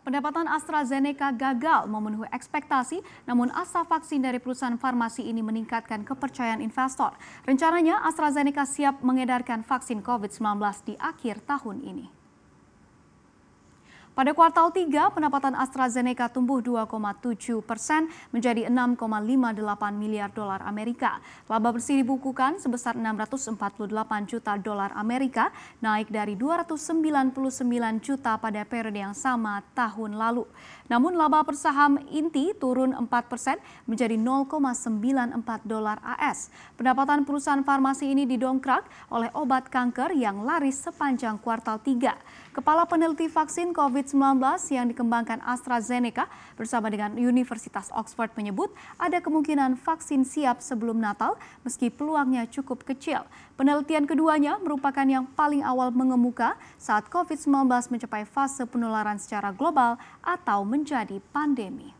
Pendapatan AstraZeneca gagal memenuhi ekspektasi, namun asa vaksin dari perusahaan farmasi ini meningkatkan kepercayaan investor. Rencananya AstraZeneca siap mengedarkan vaksin COVID-19 di akhir tahun ini. Pada kuartal 3, pendapatan AstraZeneca tumbuh 2,7 persen menjadi 6,58 miliar dolar Amerika. Laba bersih dibukukan sebesar 648 juta dolar Amerika, naik dari 299 juta pada periode yang sama tahun lalu. Namun laba per saham inti turun 4 persen menjadi 0,94 dolar AS. Pendapatan perusahaan farmasi ini didongkrak oleh obat kanker yang laris sepanjang kuartal 3. Kepala peneliti vaksin COVID-19 19 yang dikembangkan AstraZeneca bersama dengan Universitas Oxford menyebut ada kemungkinan vaksin siap sebelum Natal meski peluangnya cukup kecil. Penelitian keduanya merupakan yang paling awal mengemuka saat COVID-19 mencapai fase penularan secara global atau menjadi pandemi.